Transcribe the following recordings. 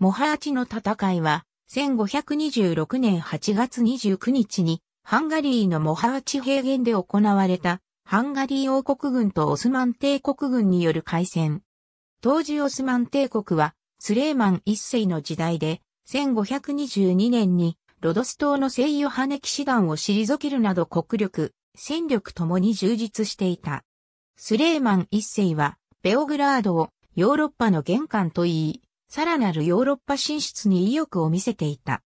モハーチの戦いは、1526年8月29日に、ハンガリーのモハーチ平原で行われた、ハンガリー王国軍とオスマン帝国軍による開戦。当時オスマン帝国は、スレーマン一世の時代で、1522年に、ロドス島の聖ヨハネ騎士団を退けるなど国力、戦力ともに充実していた。スレーマン一世は、ベオグラードをヨーロッパの玄関と言い、さらなるヨーロッパ進出に意欲を見せていた。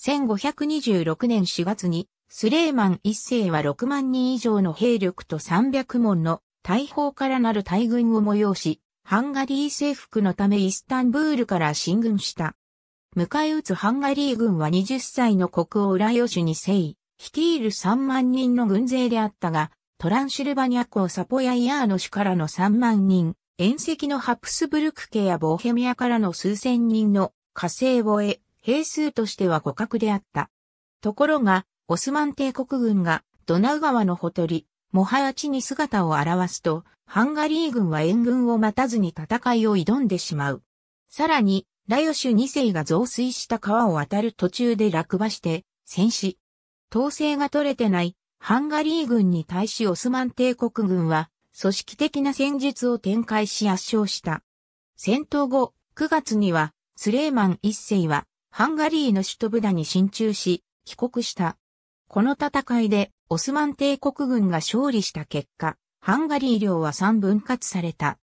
1526年4月に、スレーマン一世は6万人以上の兵力と300門の大砲からなる大軍を催し、ハンガリー征服のためイスタンブールから進軍した。迎え撃つハンガリー軍は20歳の国王ラヨシュに征い、率いる3万人の軍勢であったが、トランシルバニア港サポヤイヤーノ市からの3万人、遠赤のハプスブルク家やボヘミアからの数千人の火星を得、兵数としては互角であった。ところが、オスマン帝国軍がドナウ川のほとり、モハヤチに姿を現すと、ハンガリー軍は援軍を待たずに戦いを挑んでしまう。さらに、ラヨシュ2世が増水した川を渡る途中で落馬して、戦死。統制が取れてない、ハンガリー軍に対しオスマン帝国軍は、組織的な戦術を展開し圧勝した。戦闘後、9月には、スレーマン一世は、ハンガリーの首都ブダに進駐し、帰国した。この戦いで、オスマン帝国軍が勝利した結果、ハンガリー領は3分割された。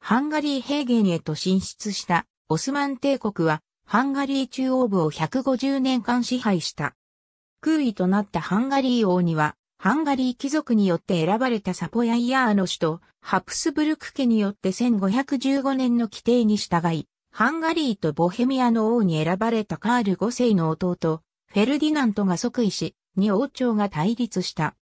ハンガリー平原へと進出したオスマン帝国は、ハンガリー中央部を150年間支配した。空位となったハンガリー王には、ハンガリー貴族によって選ばれたサポヤイヤーの首都、ハプスブルク家によって1515年の規定に従い、ハンガリーとボヘミアの王に選ばれたカール5世の弟、フェルディナントが即位し、に王朝が対立した。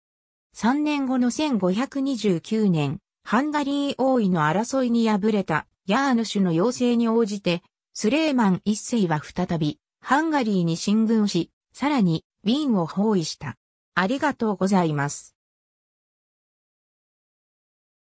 3年後の1529年、ハンガリー王位の争いに敗れたヤーノシュの要請に応じて、スレーマン一世は再び、ハンガリーに進軍し、さらに、ウィーンを包囲した。ありがとうございます。